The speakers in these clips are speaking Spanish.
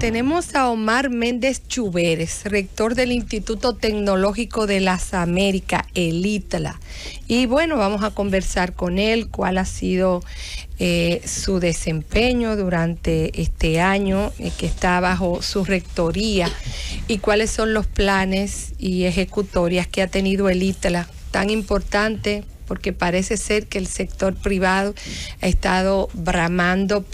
Tenemos a Omar Méndez Chuberes, rector del Instituto Tecnológico de las Américas, el ITLA. Y bueno, vamos a conversar con él cuál ha sido eh, su desempeño durante este año eh, que está bajo su rectoría y cuáles son los planes y ejecutorias que ha tenido el ITLA, tan importante porque parece ser que el sector privado ha estado bramando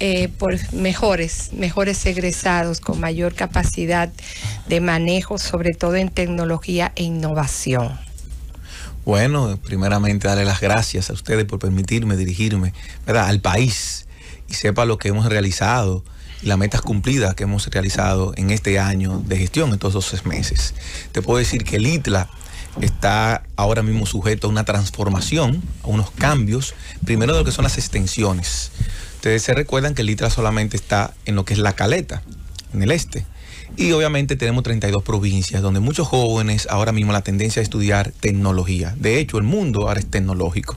eh, por, mejores, mejores egresados con mayor capacidad de manejo, sobre todo en tecnología e innovación. Bueno, primeramente darle las gracias a ustedes por permitirme dirigirme al país y sepa lo que hemos realizado y las metas cumplidas que hemos realizado en este año de gestión, en estos dos meses. Te puedo decir que el ITLA está ahora mismo sujeto a una transformación, a unos cambios, primero de lo que son las extensiones. Ustedes se recuerdan que el solamente está en lo que es la caleta, en el este. Y obviamente tenemos 32 provincias donde muchos jóvenes ahora mismo la tendencia a estudiar tecnología. De hecho, el mundo ahora es tecnológico.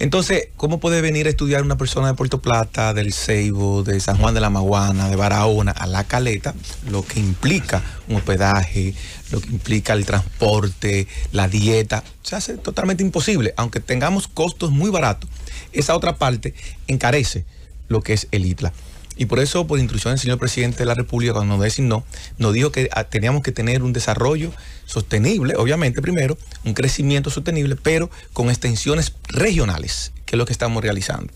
Entonces, ¿cómo puede venir a estudiar una persona de Puerto Plata, del Ceibo, de San Juan de la Maguana, de Barahona, a La Caleta? Lo que implica un hospedaje, lo que implica el transporte, la dieta, se hace totalmente imposible, aunque tengamos costos muy baratos. Esa otra parte encarece lo que es el ITLA. Y por eso, por instrucción del señor presidente de la República, cuando nos no, nos dijo que ah, teníamos que tener un desarrollo sostenible, obviamente primero, un crecimiento sostenible, pero con extensiones regionales, que es lo que estamos realizando.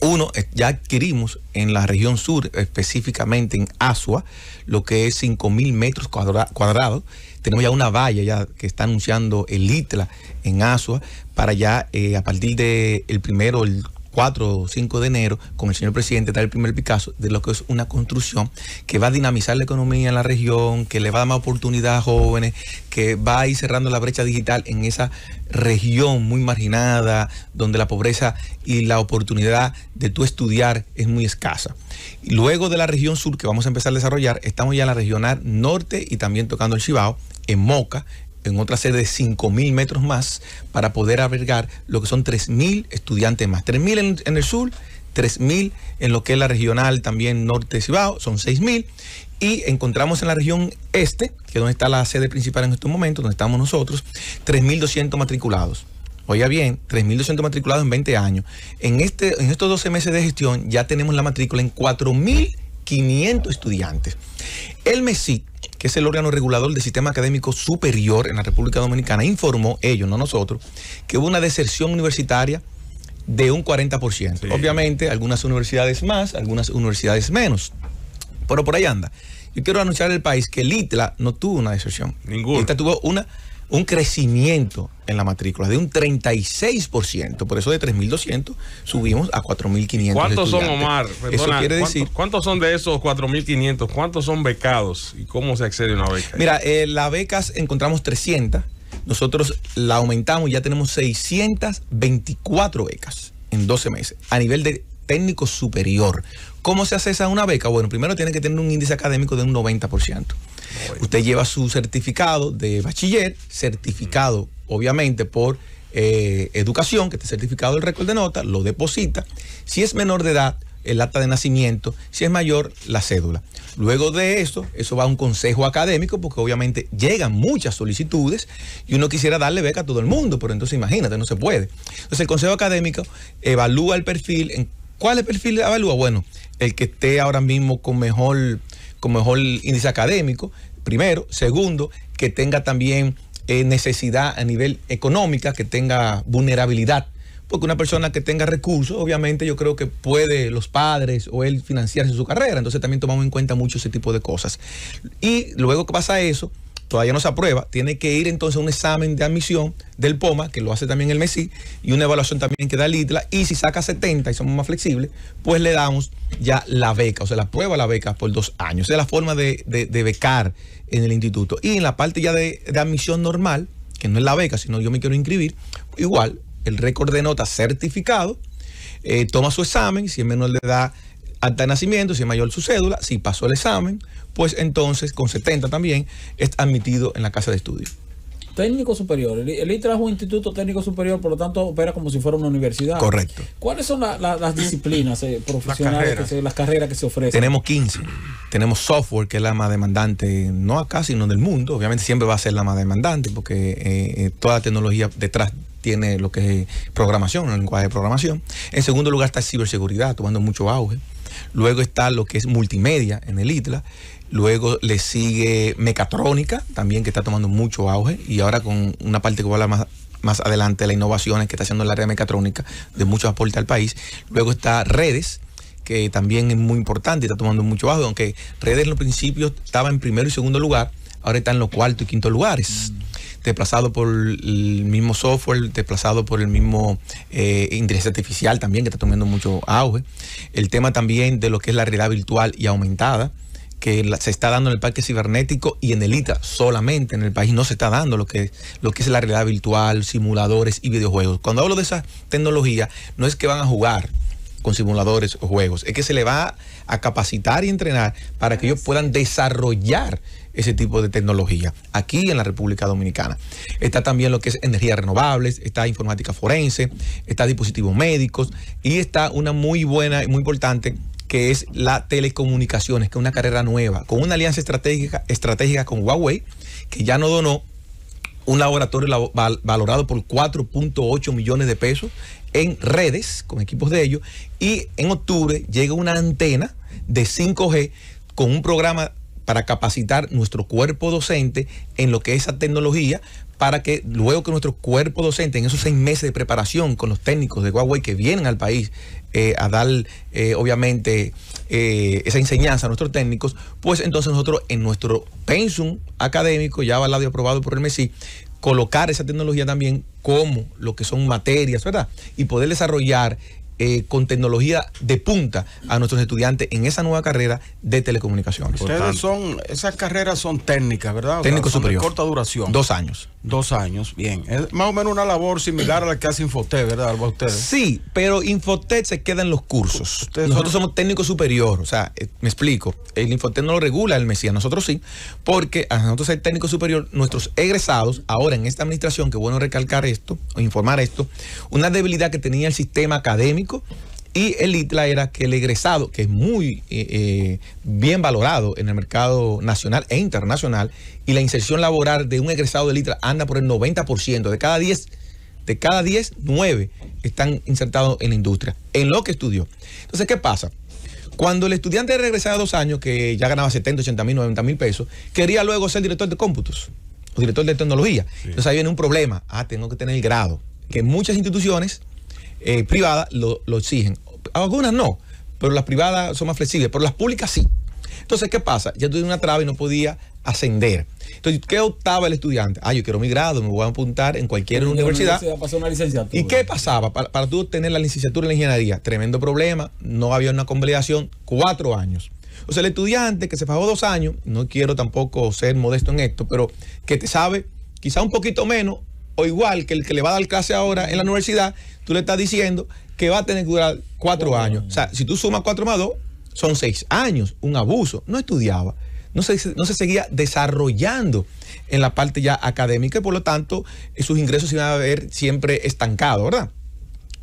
Uno, eh, ya adquirimos en la región sur, específicamente en Asua, lo que es 5.000 metros cuadrados. Tenemos ya una valla ya que está anunciando el ITLA en Asua para ya eh, a partir del primero, el 4 o 5 de enero con el señor presidente tal el primer Picasso de lo que es una construcción que va a dinamizar la economía en la región, que le va a dar más oportunidad a jóvenes, que va a ir cerrando la brecha digital en esa región muy marginada, donde la pobreza y la oportunidad de tú estudiar es muy escasa. Luego de la región sur que vamos a empezar a desarrollar, estamos ya en la regional norte y también tocando el Chibao, en Moca, en otra sede de 5.000 metros más para poder albergar lo que son 3.000 estudiantes más. 3.000 en, el sur, 3.000 en lo que es la regional también norte Cibao, son 6.000. Y encontramos en la región este, que es donde está la sede principal en estos momento donde estamos nosotros, 3.200 matriculados. Oiga bien, 3.200 matriculados en 20 años. En, este, en estos 12 meses de gestión ya tenemos la matrícula en 4.500 estudiantes. El MESIC que es el órgano regulador del sistema académico superior en la República Dominicana, informó, ellos, no nosotros, que hubo una deserción universitaria de un 40%. Obviamente, algunas universidades más, algunas universidades menos. Pero por ahí anda. Yo quiero anunciar al país que el ITLA no tuvo una deserción. Ninguna. tuvo una un crecimiento en la matrícula de un 36%, por eso de 3.200 subimos a 4.500. ¿Cuántos son, Omar? Perdona, quiere decir... ¿cuántos, son de esos 4.500? ¿Cuántos son becados y cómo se accede a una beca? Mira, eh, las becas encontramos 300, nosotros la aumentamos y ya tenemos 624 becas en 12 meses a nivel de técnico superior. ¿Cómo se accesa a una beca? Bueno, primero tiene que tener un índice académico de un 90%. Usted lleva su certificado de bachiller, certificado, obviamente, por eh, educación, que esté certificado el récord de nota, lo deposita. Si es menor de edad, el acta de nacimiento, si es mayor, la cédula. Luego de eso, eso va a un consejo académico, porque obviamente llegan muchas solicitudes y uno quisiera darle beca a todo el mundo, pero entonces imagínate, no se puede. Entonces el consejo académico evalúa el perfil. ¿Cuál es el perfil evalúa? Bueno, el que esté ahora mismo con mejor como mejor índice académico, primero. Segundo, que tenga también eh, necesidad a nivel económica, que tenga vulnerabilidad. Porque una persona que tenga recursos, obviamente yo creo que puede los padres o él financiarse su carrera. Entonces también tomamos en cuenta mucho ese tipo de cosas. Y luego que pasa eso, todavía no se aprueba, tiene que ir entonces a un examen de admisión del POMA, que lo hace también el MESI, y una evaluación también que da el ITLA, y si saca 70 y somos más flexibles, pues le damos ya la beca, o sea, la prueba la beca por dos años. Esa es la forma de, becar en el instituto. Y en la parte ya de, admisión normal, que no es la beca, sino yo me quiero inscribir, igual, el récord de nota certificado, eh, toma su examen, si es menor le da Acta de nacimiento, si es mayor su cédula, si pasó el examen, pues entonces con 70 también es admitido en la casa de estudio. Técnico superior. El, ITRA es un instituto técnico superior, por lo tanto opera como si fuera una universidad. Correcto. ¿Cuáles son las disciplinas eh, profesionales, las carreras. Que se, ofrecen? Tenemos 15. Tenemos software, que es la más demandante, no acá, sino del mundo. Obviamente siempre va a ser la más demandante, porque eh, eh, toda la tecnología detrás tiene lo que es eh, programación, el lenguaje de programación. En segundo lugar está ciberseguridad, tomando mucho auge. Luego está lo que es multimedia en el ITLA. Luego le sigue mecatrónica, también que está tomando mucho auge. Y ahora con una parte que voy a hablar más, más adelante, las innovaciones que está haciendo el área mecatrónica, de mucho aporte al país. Luego está redes, que también es muy importante y está tomando mucho auge, aunque redes en los principios estaba en primero y segundo lugar, ahora está en los cuarto y quinto lugares desplazado por el mismo software, desplazado por el mismo eh, inteligencia artificial también, que está tomando mucho auge. El tema también de lo que es la realidad virtual y aumentada que se está dando en el parque cibernético y en el ITA solamente en el país no se está dando lo que, lo que es la realidad virtual, simuladores y videojuegos. Cuando hablo de esa tecnología, no es que van a jugar, con simuladores o juegos. Es que se le va a capacitar y entrenar para que ellos puedan desarrollar ese tipo de tecnología aquí en la República Dominicana. Está también lo que es energías renovables, está informática forense, está dispositivos médicos y está una muy buena y muy importante que es la telecomunicaciones, que es una carrera nueva, con una alianza estratégica, estratégica con Huawei, que ya no donó un laboratorio valorado por 4.8 millones de pesos en redes con equipos de ellos y en octubre llega una antena de 5G con un programa para capacitar nuestro cuerpo docente en lo que es esa tecnología para que luego que nuestro cuerpo docente en esos seis meses de preparación con los técnicos de Huawei que vienen al país eh, a dar eh, obviamente eh, esa enseñanza a nuestros técnicos, pues entonces nosotros en nuestro pensum académico ya avalado y aprobado por el MESI, colocar esa tecnología también como lo que son materias, ¿verdad? Y poder desarrollar eh, con tecnología de punta a nuestros estudiantes en esa nueva carrera de telecomunicaciones. Ustedes son, esas carreras son técnicas, ¿verdad? Técnicos superiores. De corta duración. Dos años. Dos años, bien. Es más o menos una labor similar a la que hace Infotec, ¿verdad, Ustedes. Sí, pero Infotec se queda en los cursos. nosotros somos técnico superior, o sea, eh, me explico. El Infotec no lo regula el Mesías, nosotros sí, porque a nosotros el técnico superior, nuestros egresados, ahora en esta administración, que bueno recalcar esto, o informar esto, una debilidad que tenía el sistema académico y el ITLA era que el egresado, que es muy eh, eh, bien valorado en el mercado nacional e internacional, y la inserción laboral de un egresado de ITLA anda por el 90%. De cada 10, de cada 10, 9 están insertados en la industria, en lo que estudió. Entonces, ¿qué pasa? Cuando el estudiante regresaba a dos años, que ya ganaba 70, 80 mil, 90 mil pesos, quería luego ser director de cómputos o director de tecnología. Entonces ahí viene un problema. Ah, tengo que tener el grado, que muchas instituciones eh, privadas lo exigen algunas no, pero las privadas son más flexibles, pero las públicas sí. Entonces, ¿qué pasa? Ya tuve una traba y no podía ascender. Entonces, ¿qué optaba el estudiante? Ah, yo quiero mi grado, me voy a apuntar en cualquier universidad. una ¿Y qué pasaba? Para, tú tener la licenciatura en ingeniería, tremendo problema, no había una convalidación, cuatro años. O sea, el estudiante que se pagó dos años, no quiero tampoco ser modesto en esto, pero que te sabe quizá un poquito menos o igual que el que le va a dar clase ahora en la universidad, tú le estás diciendo que va a tener que durar cuatro oh. años. O sea, si tú sumas cuatro más dos, son seis años, un abuso. No estudiaba, no se, no seguía desarrollando en la parte ya académica y por lo tanto sus ingresos se iban a ver siempre estancados, ¿verdad?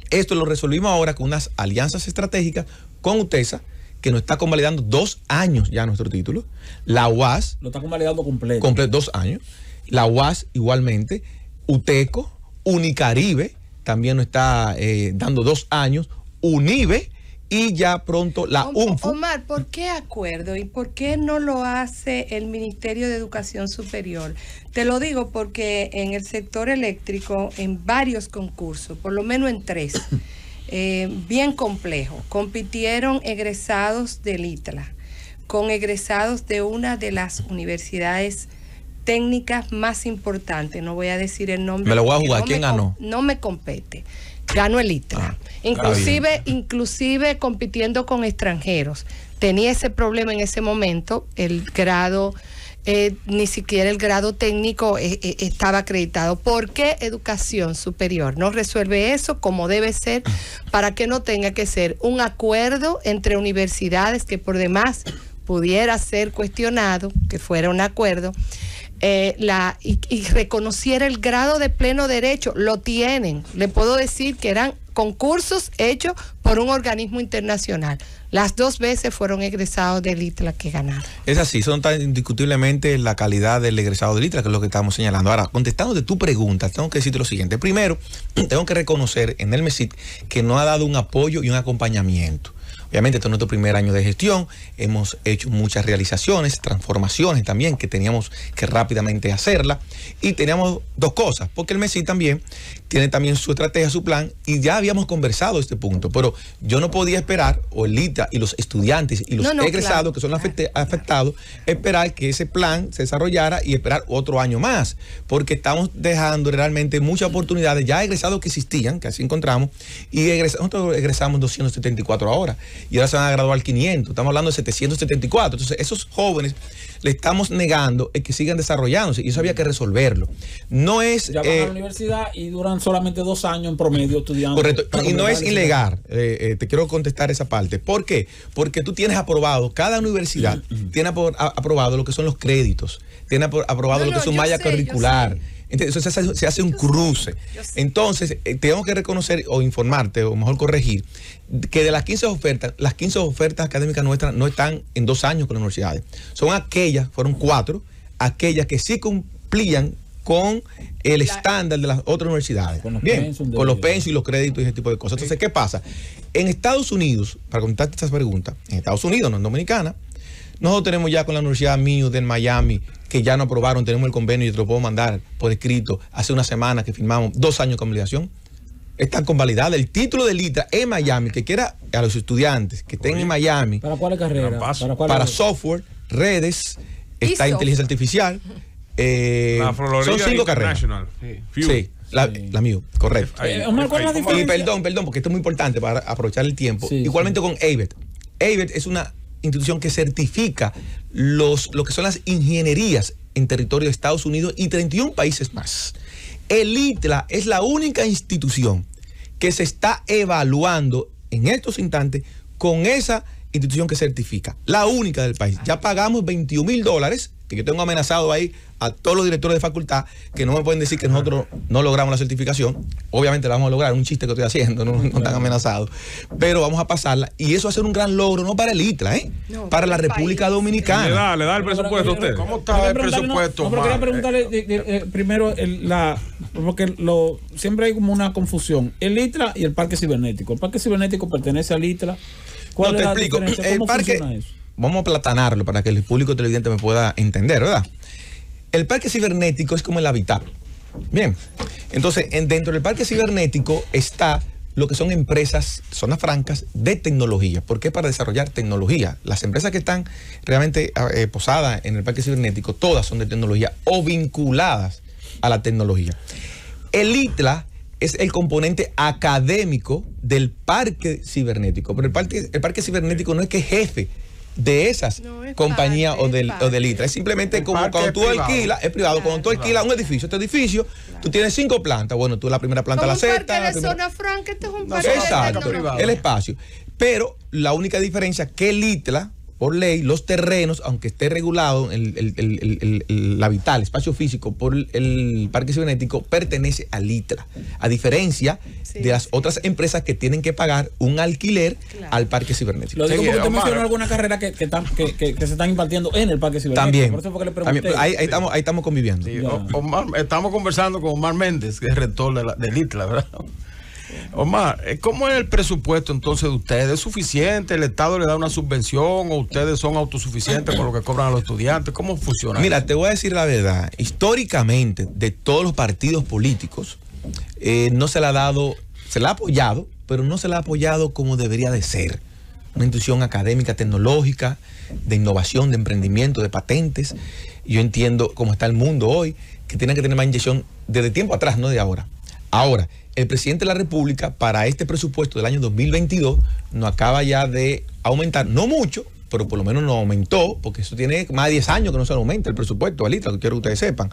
Esto lo resolvimos ahora con unas alianzas estratégicas con UTESA, que nos está convalidando dos años ya nuestro título. La UAS. Lo está convalidando completo. Completo, dos años. La UAS igualmente. UTECO, Unicaribe también nos está eh, dando dos años, UNIBE y ya pronto la UNFU. Omar, ¿por qué acuerdo y por qué no lo hace el Ministerio de Educación Superior? Te lo digo porque en el sector eléctrico, en varios concursos, por lo menos en tres, eh, bien complejos, compitieron egresados del ITLA con egresados de una de las universidades técnicas más importantes, no voy a decir el nombre. Me lo voy a jugar, ¿quién ganó? No me compete ganó el ITRA. Ah, inclusive, inclusive compitiendo con extranjeros. Tenía ese problema en ese momento, el grado, eh, ni siquiera el grado técnico eh, eh, estaba acreditado. ¿Por qué educación superior no resuelve eso como debe ser para que no tenga que ser un acuerdo entre universidades que por demás pudiera ser cuestionado, que fuera un acuerdo? Eh, la, y, reconociera el grado de pleno derecho. Lo tienen. Le puedo decir que eran concursos hechos por un organismo internacional. Las dos veces fueron egresados de ITLA que ganaron. Es así, son tan indiscutiblemente la calidad del egresado de ITLA, que es lo que estamos señalando. Ahora, contestando de tu pregunta, tengo que decirte lo siguiente. Primero, tengo que reconocer en el MESIT que no ha dado un apoyo y un acompañamiento. Obviamente, este es nuestro primer año de gestión, hemos hecho muchas realizaciones, transformaciones también que teníamos que rápidamente hacerla y teníamos dos cosas, porque el Messi también tiene también su estrategia, su plan y ya habíamos conversado este punto, pero yo no podía esperar, o el ITA y los estudiantes y los egresados que son afectados, esperar que ese plan se desarrollara y esperar otro año más, porque estamos dejando realmente muchas oportunidades ya egresados que existían, que así encontramos, y nosotros egresamos 274 ahora y ahora se van a graduar 500. Estamos hablando de 774. Entonces, esos jóvenes le estamos negando que sigan desarrollándose y eso había que resolverlo. No es... Ya van a eh, la universidad y duran solamente dos años en promedio estudiando. Correcto. Y no es ilegal. Eh, eh, te quiero contestar esa parte. ¿Por qué? Porque tú tienes aprobado, cada universidad mm, mm, mm. tiene aprobado lo que son los créditos, tiene aprobado lo que es un malla curricular. Entonces se hace, un cruce. Entonces, eh, tenemos que reconocer o informarte, o mejor corregir, que de las 15 ofertas, las 15 ofertas académicas nuestras no están en dos años con las universidades. Son aquellas, fueron cuatro, aquellas que sí cumplían con el estándar de las otras universidades. Con los Bien, con los pensos y los créditos y ese tipo de cosas. Entonces, ¿qué pasa? En Estados Unidos, para contestarte estas preguntas, en Estados Unidos, no en Dominicana, nosotros tenemos ya con la Universidad Mío de Miami que ya no aprobaron, tenemos el convenio y te lo puedo mandar por escrito hace una semana que firmamos dos años de está Están convalidada El título de Litra en Miami, que quiera a los estudiantes que estén en Miami. ¿Para cuál carrera? Para, para software, redes, está inteligencia artificial. Eh, son cinco carreras. Sí. La, mío, correcto. Eh, y perdón, perdón, porque esto es muy importante para aprovechar el tiempo. Igualmente con AVET. AVET es una institución que certifica los, lo que son las ingenierías en territorio de Estados Unidos y 31 países más. El ITLA es la única institución que se está evaluando en estos instantes con esa institución que certifica, la única del país. Ya pagamos 21 mil dólares que tengo amenazado ahí a todos los directores de facultad que no me pueden decir que nosotros no logramos la certificación. Obviamente la vamos a lograr, es un chiste que estoy haciendo, no, tan están amenazados. Pero vamos a pasarla y eso va a ser un gran logro, no para el ITRA ¿eh? para la República Dominicana. Le da, el presupuesto a usted. ¿Cómo está el presupuesto? No, quería preguntarle eh, eh, primero, la, porque siempre hay como una confusión. El ITRA y el Parque Cibernético. El Parque Cibernético pertenece al ITRA no, te explico. el parque, funciona vamos a platanarlo para que el público televidente me pueda entender, ¿verdad? El parque cibernético es como el hábitat. Bien, entonces en, dentro del parque cibernético está lo que son empresas, zonas francas de tecnología. porque qué? Para desarrollar tecnología. Las empresas que están realmente ah, eh, posadas en el parque cibernético, todas son de tecnología o vinculadas a la tecnología. El ITLA es el componente académico del parque cibernético, pero el parque, el parque cibernético no es que jefe de esas compañías o, del, o Es simplemente como cuando tú alquilas, es privado, cuando tú alquilas un edificio, este edificio, tú tienes cinco plantas. Bueno, tú la primera planta, la sexta. la zona franca, este es un parque Exacto, el espacio. Pero la única diferencia que litra, por ley, los terrenos, aunque esté regulado el, el, el, espacio físico por el parque cibernético, pertenece a LITRA. a diferencia de las otras empresas que tienen que pagar un alquiler al parque cibernético. Lo digo porque usted mencionó alguna carrera que, se están impartiendo en el parque cibernético. También. Por eso porque le pregunté. ahí, estamos, ahí estamos conviviendo. estamos conversando con Omar Méndez, que es rector de la, del ¿verdad? Omar, eh, ¿cómo es el presupuesto entonces de ustedes? ¿Es suficiente? ¿El Estado le da una subvención o ustedes son autosuficientes con lo que cobran a los estudiantes? ¿Cómo funciona? Mira, te voy a decir la verdad. Históricamente, de todos los partidos políticos, eh, no se le ha dado, se le ha apoyado, pero no se le ha apoyado como debería de ser. Una institución académica, tecnológica, de innovación, de emprendimiento, de patentes. Yo entiendo cómo está el mundo hoy, que tiene que tener más inyección desde tiempo atrás, no de ahora. Ahora, el presidente de la República para este presupuesto del año 2022 no acaba ya de aumentar, no mucho, pero por lo menos nos aumentó, porque eso tiene más de 10 años que no se aumenta el presupuesto, Alita, lo quiero que ustedes sepan.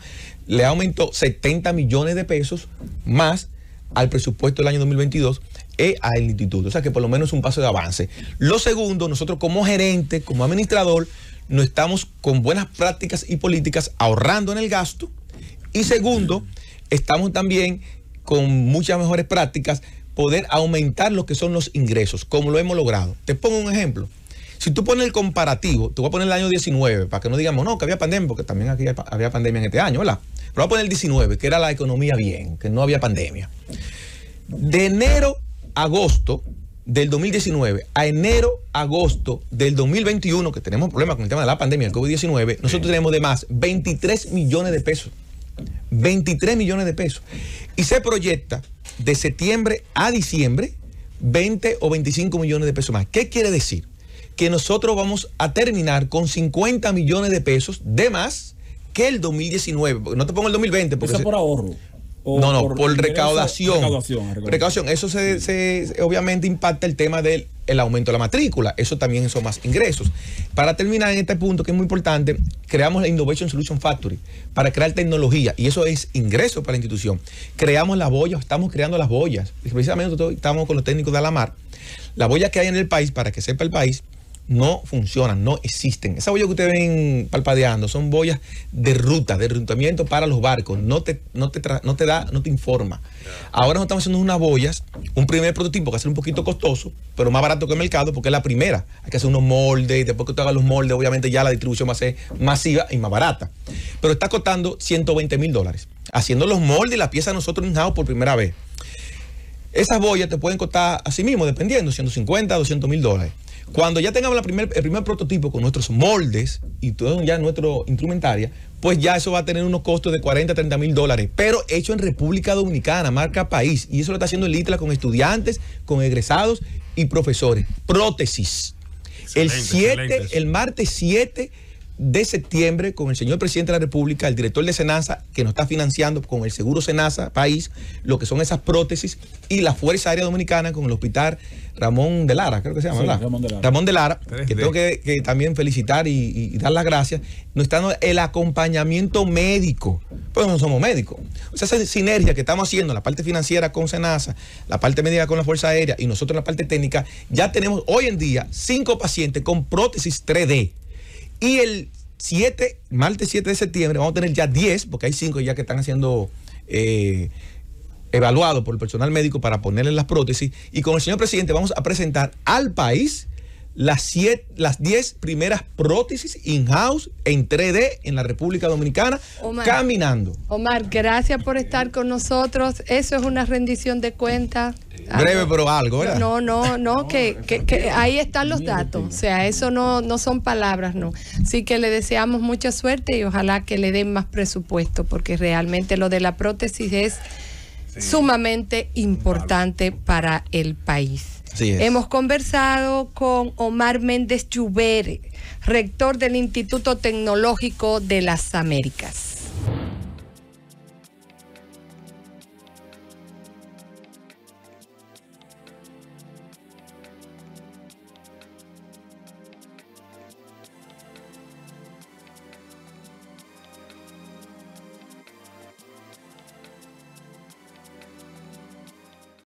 Le aumentó 70 millones de pesos más al presupuesto del año 2022 e al instituto. O sea que por lo menos es un paso de avance. Lo segundo, nosotros como gerente, como administrador, no estamos con buenas prácticas y políticas ahorrando en el gasto. Y segundo, estamos también con muchas mejores prácticas, poder aumentar lo que son los ingresos, como lo hemos logrado. Te pongo un ejemplo. Si tú pones el comparativo, te voy a poner el año 19, para que no digamos, no, que había pandemia, porque también aquí había pandemia en este año, ¿verdad? Pero voy a poner el 19, que era la economía bien, que no había pandemia. De enero agosto del 2019 a enero agosto del 2021, que tenemos problemas con el tema de la pandemia, el COVID-19, nosotros tenemos de más 23 millones de pesos. 23 millones de pesos. Y se proyecta de septiembre a diciembre 20 o 25 millones de pesos más. ¿Qué quiere decir? Que nosotros vamos a terminar con 50 millones de pesos de más que el 2019. No te pongo el 2020. Porque Eso por ahorro no, no, por, recaudación. Recaudación, Eso se, obviamente impacta el tema del el aumento de la matrícula. Eso también son más ingresos. Para terminar en este punto, que es muy importante, creamos la Innovation Solution Factory para crear tecnología y eso es ingreso para la institución. Creamos las boyas, estamos creando las boyas. Precisamente estamos con los técnicos de Alamar. Las boya que hay en el país, para que sepa el país, no funcionan, no existen. Esas bollas que ustedes ven palpadeando son boyas de ruta, de rutamiento para los barcos. No te, te, no te da, no te informa. Ahora nos estamos haciendo unas boyas, un primer prototipo que va a ser un poquito costoso, pero más barato que el mercado porque es la primera. Hay que hacer unos moldes, después que tú hagas los moldes, obviamente ya la distribución va a ser masiva y más barata. Pero está costando 120 mil dólares. Haciendo los moldes y las piezas nosotros en house por primera vez. Esas boyas te pueden costar así mismo, dependiendo, 150, 200 mil dólares. Cuando ya tengamos el primer prototipo con nuestros moldes y todo ya nuestro instrumentaria, pues ya eso va a tener unos costos de 40, 30 mil dólares, pero hecho en República Dominicana, marca país. Y eso lo está haciendo el ITLA con estudiantes, con egresados y profesores. Prótesis. el 7, el martes 7 de septiembre con el señor presidente de la República, el director de Senasa, que nos está financiando con el Seguro Senasa País, lo que son esas prótesis, y la Fuerza Aérea Dominicana con el Hospital Ramón de Lara, creo que se llama, Ramón de Lara. que tengo que, también felicitar y, dar las gracias. no está el acompañamiento médico, pues no somos médicos. O sea, esa sinergia que estamos haciendo, la parte financiera con Senasa, la parte médica con la Fuerza Aérea y nosotros la parte técnica, ya tenemos hoy en día cinco pacientes con prótesis 3D y el 7, martes 7 de septiembre, vamos a tener ya 10, porque hay 5 ya que están haciendo eh, evaluados por el personal médico para ponerle las prótesis. Y con el señor presidente vamos a presentar al país las, siete, las 10 primeras prótesis in-house en 3D en la República Dominicana, caminando. Omar, gracias por estar con nosotros. Eso es una rendición de cuenta Breve, pero algo, ¿verdad? No, no, no, que, ahí están los datos. O sea, eso no, no son palabras, no. Así que le deseamos mucha suerte y ojalá que le den más presupuesto, porque realmente lo de la prótesis es sumamente importante para el país. Hemos conversado con Omar Méndez Chuber, rector del Instituto Tecnológico de las Américas.